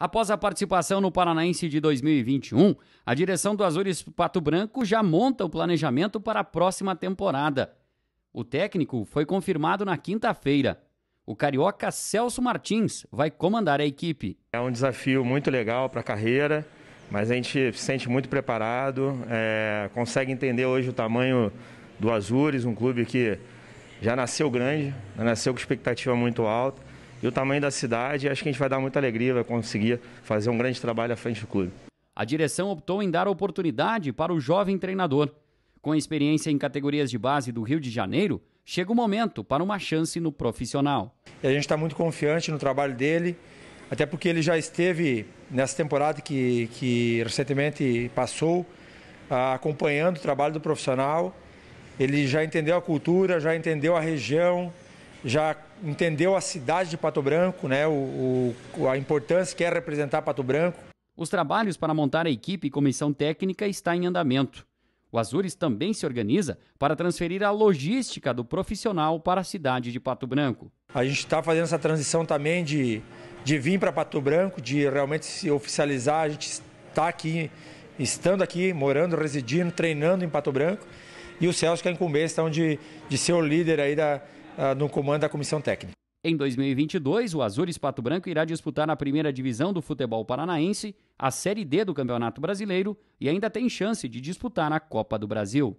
Após a participação no Paranaense de 2021, a direção do Azures Pato Branco já monta o planejamento para a próxima temporada. O técnico foi confirmado na quinta-feira. O carioca Celso Martins vai comandar a equipe. É um desafio muito legal para a carreira, mas a gente se sente muito preparado, é, consegue entender hoje o tamanho do Azures, um clube que já nasceu grande, nasceu com expectativa muito alta e o tamanho da cidade. Acho que a gente vai dar muita alegria, vai conseguir fazer um grande trabalho à frente do clube. A direção optou em dar oportunidade para o jovem treinador. Com experiência em categorias de base do Rio de Janeiro, chega o momento para uma chance no profissional. a gente está muito confiante no trabalho dele, até porque ele já esteve nessa temporada que, que recentemente passou, ah, acompanhando o trabalho do profissional. Ele já entendeu a cultura, já entendeu a região, já entendeu a cidade de Pato Branco, né, o, o, a importância que é representar Pato Branco. Os trabalhos para montar a equipe e comissão técnica está em andamento. O Azures também se organiza para transferir a logística do profissional para a cidade de Pato Branco. A gente está fazendo essa transição também de, de vir para Pato Branco, de realmente se oficializar. A gente está aqui, estando aqui, morando, residindo, treinando em Pato Branco. E o Celso, que é incumbência, então, de, de ser o líder aí da, ah, no comando da comissão técnica. Em 2022, o Azures Pato Branco irá disputar na primeira divisão do futebol paranaense, a Série D do Campeonato Brasileiro e ainda tem chance de disputar a Copa do Brasil.